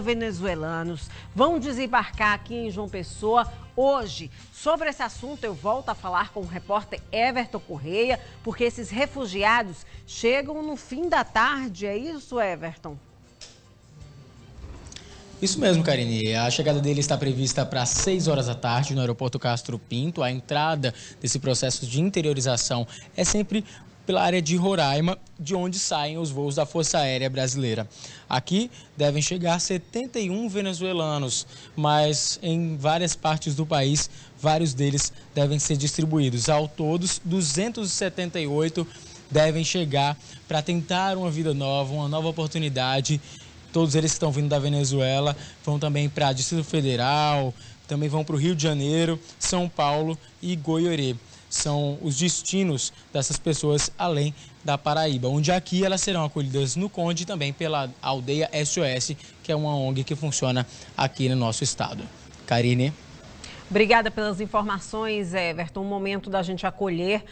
venezuelanos vão desembarcar aqui em João Pessoa hoje. Sobre esse assunto, eu volto a falar com o repórter Everton Correia, porque esses refugiados chegam no fim da tarde, é isso, Everton? Isso mesmo, Karine. A chegada dele está prevista para 6 horas da tarde no aeroporto Castro Pinto. A entrada desse processo de interiorização é sempre pela área de Roraima, de onde saem os voos da Força Aérea Brasileira. Aqui devem chegar 71 venezuelanos, mas em várias partes do país, vários deles devem ser distribuídos. Ao todos, 278 devem chegar para tentar uma vida nova, uma nova oportunidade Todos eles que estão vindo da Venezuela vão também para Distrito Federal, também vão para o Rio de Janeiro, São Paulo e Goiorê. São os destinos dessas pessoas além da Paraíba, onde aqui elas serão acolhidas no Conde e também pela Aldeia SOS, que é uma ONG que funciona aqui no nosso estado. Karine. Obrigada pelas informações, Everton. Um momento da gente acolher